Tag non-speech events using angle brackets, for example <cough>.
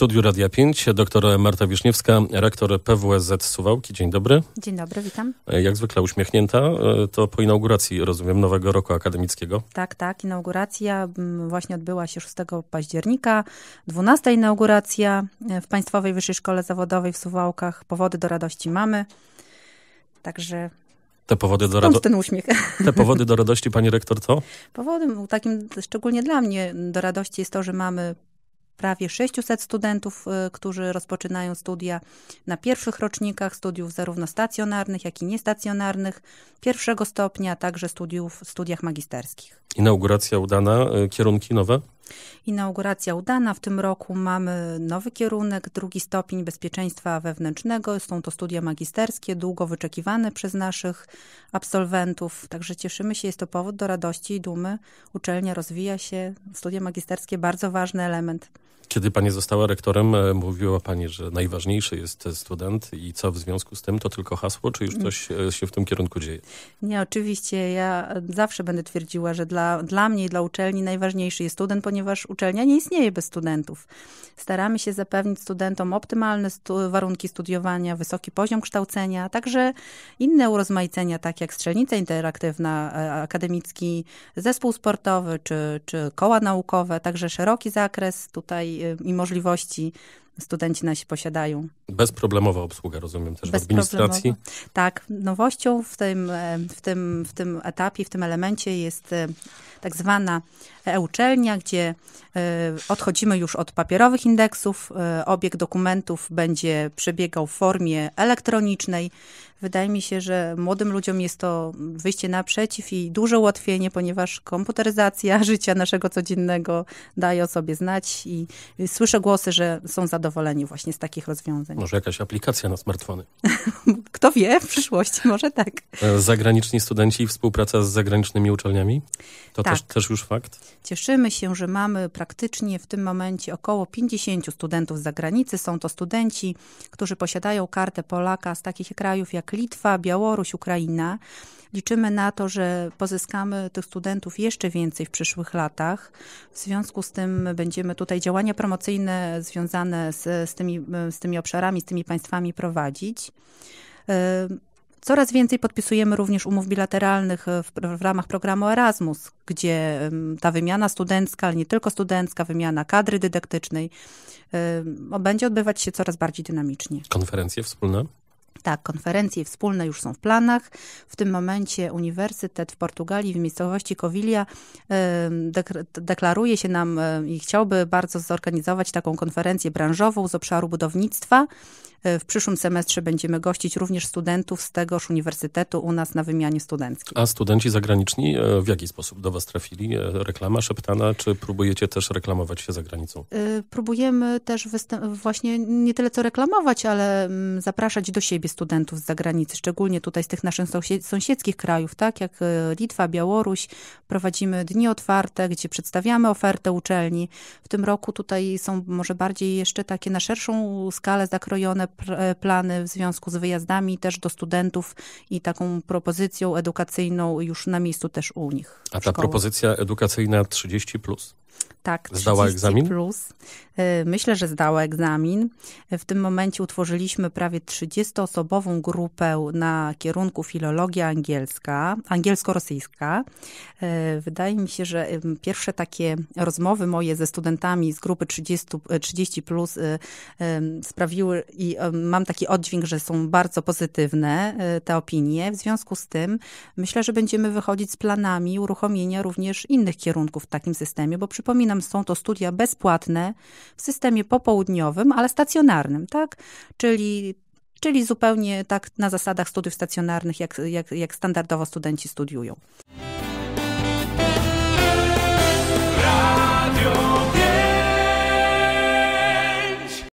studiu Radia 5 doktor Marta Wiszniewska, rektor PWSZ Suwałki. Dzień dobry. Dzień dobry, witam. Jak zwykle uśmiechnięta, e, to po inauguracji, rozumiem, nowego roku akademickiego. Tak, tak, inauguracja mm, właśnie odbyła się 6 października. 12 inauguracja e, w Państwowej Wyższej Szkole Zawodowej w Suwałkach. Powody do radości mamy. Także te powody do radości. ten uśmiech. <laughs> Te powody do radości, pani rektor, co? Powodem takim, szczególnie dla mnie, do radości jest to, że mamy prawie 600 studentów, y, którzy rozpoczynają studia na pierwszych rocznikach studiów zarówno stacjonarnych, jak i niestacjonarnych, pierwszego stopnia, także studiów w studiach magisterskich. Inauguracja udana, y, kierunki nowe? Inauguracja udana. W tym roku mamy nowy kierunek, drugi stopień bezpieczeństwa wewnętrznego. Są to studia magisterskie, długo wyczekiwane przez naszych absolwentów. Także cieszymy się, jest to powód do radości i dumy. Uczelnia rozwija się, studia magisterskie bardzo ważny element. Kiedy pani została rektorem, e, mówiła pani, że najważniejszy jest student i co w związku z tym, to tylko hasło, czy już coś e, się w tym kierunku dzieje? Nie, oczywiście. Ja zawsze będę twierdziła, że dla, dla mnie i dla uczelni najważniejszy jest student, ponieważ uczelnia nie istnieje bez studentów. Staramy się zapewnić studentom optymalne stu warunki studiowania, wysoki poziom kształcenia, także inne urozmaicenia, takie jak strzelnica interaktywna, e, akademicki zespół sportowy czy, czy koła naukowe, także szeroki zakres tutaj Y, i możliwości studenci nasi posiadają. Bezproblemowa obsługa, rozumiem, też w administracji? Tak, nowością w tym, e, w, tym, w tym etapie, w tym elemencie jest e, tak zwana e-uczelnia, gdzie e, odchodzimy już od papierowych indeksów, obieg dokumentów będzie przebiegał w formie elektronicznej, Wydaje mi się, że młodym ludziom jest to wyjście naprzeciw i duże ułatwienie, ponieważ komputeryzacja <laughs> życia naszego codziennego daje o sobie znać i słyszę głosy, że są zadowoleni właśnie z takich rozwiązań. Może jakaś aplikacja na smartfony? <laughs> Kto wie, w przyszłości może tak. E, zagraniczni studenci i współpraca z zagranicznymi uczelniami? To tak. też, też już fakt? Cieszymy się, że mamy praktycznie w tym momencie około 50 studentów z zagranicy. Są to studenci, którzy posiadają kartę Polaka z takich krajów jak Litwa, Białoruś, Ukraina. Liczymy na to, że pozyskamy tych studentów jeszcze więcej w przyszłych latach. W związku z tym będziemy tutaj działania promocyjne związane z, z, tymi, z tymi obszarami, z tymi państwami prowadzić. Y, coraz więcej podpisujemy również umów bilateralnych y, w, w, ramach programu Erasmus, gdzie y, ta wymiana studencka, ale nie tylko studencka, wymiana kadry dydaktycznej y, będzie odbywać się coraz bardziej dynamicznie. Konferencje wspólne? Tak, konferencje wspólne już są w planach. W tym momencie Uniwersytet w Portugalii, w miejscowości Covilha, deklaruje się nam i chciałby bardzo zorganizować taką konferencję branżową z obszaru budownictwa. E, w przyszłym semestrze będziemy gościć również studentów z tegoż uniwersytetu u nas na wymianie studenckiej. A studenci zagraniczni e, w jaki sposób do Was trafili? E, reklama szeptana, czy próbujecie też reklamować się za granicą? Próbujemy też właśnie nie tyle co reklamować, ale mm, zapraszać do siebie siebie studentów z zagranicy, szczególnie tutaj z tych naszych sąsiedzkich krajów, tak jak e, Litwa, Białoruś. Prowadzimy dni otwarte, gdzie przedstawiamy ofertę uczelni. W tym roku tutaj są może bardziej jeszcze takie na szerszą skalę zakrojone e, plany w związku z wyjazdami też do studentów i taką propozycją edukacyjną już na miejscu też u nich. A ta szkoły. propozycja edukacyjna 30 plus? tak. Zdała egzamin? Plus. E, myślę, że zdała egzamin. W tym momencie utworzyliśmy prawie 30-osobową grupę na kierunku filologia angielska, angielsko-rosyjska. E, wydaje mi się, że pierwsze takie rozmowy moje ze studentami z grupy 30, 30 e, plus sprawiły i mam taki oddźwięk, że są bardzo pozytywne te opinie. W związku z tym myślę, że będziemy wychodzić z planami uruchomienia również innych kierunków w takim systemie, bo przypominam, Przypominam, są to studia bezpłatne w systemie popołudniowym, ale stacjonarnym, tak? Czyli czyli zupełnie tak na zasadach studiów stacjonarnych, jak, jak, jak standardowo studenci studiują.